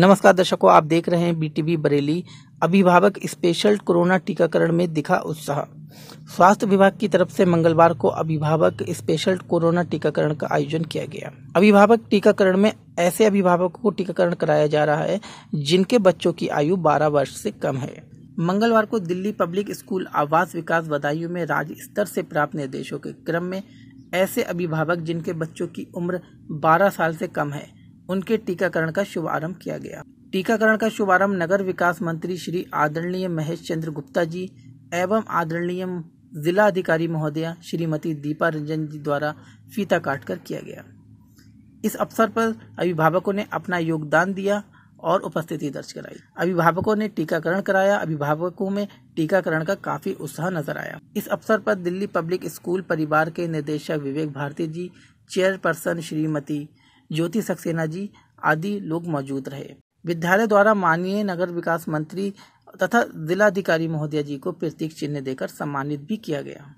नमस्कार दर्शकों आप देख रहे हैं बीटीवी बरेली अभिभावक स्पेशल कोरोना टीकाकरण में दिखा उत्साह स्वास्थ्य विभाग की तरफ से मंगलवार को अभिभावक स्पेशल कोरोना टीकाकरण का आयोजन किया गया अभिभावक टीकाकरण में ऐसे अभिभावकों को टीकाकरण कराया जा रहा है जिनके बच्चों की आयु 12 वर्ष से कम है मंगलवार को दिल्ली पब्लिक स्कूल आवास विकास बदायूं में राज्य स्तर से प्राप्त निर्देशों के क्रम में ऐसे अभिभावक जिनके बच्चों की उम्र 12 साल से कम है उनके टीकाकरण का शुभारंभ किया गया टीकाकरण का शुभारंभ नगर विकास मंत्री श्री आदरणीय महेश चंद्र गुप्ता जी एवं आदरणीय जिला अधिकारी महोदया श्रीमती दीपा रंजन जी द्वारा फीता काट कर किया गया इस अवसर पर अभिभावकों ने अपना योगदान दिया और उपस्थिति दर्ज कराई अभिभावकों ने टीकाकरण कराया अभिभावकों में टीकाकरण का काफी उत्साह नजर आया इस अवसर पर दिल्ली पब्लिक स्कूल परिवार के निदेशक विवेक भारती जी चेयरपर्सन श्रीमती ज्योति सक्सेना जी आदि लोग मौजूद रहे विद्यालय द्वारा माननीय नगर विकास मंत्री तथा जिलाधिकारी महोदय जी को प्रतीक चिन्ह देकर सम्मानित भी किया गया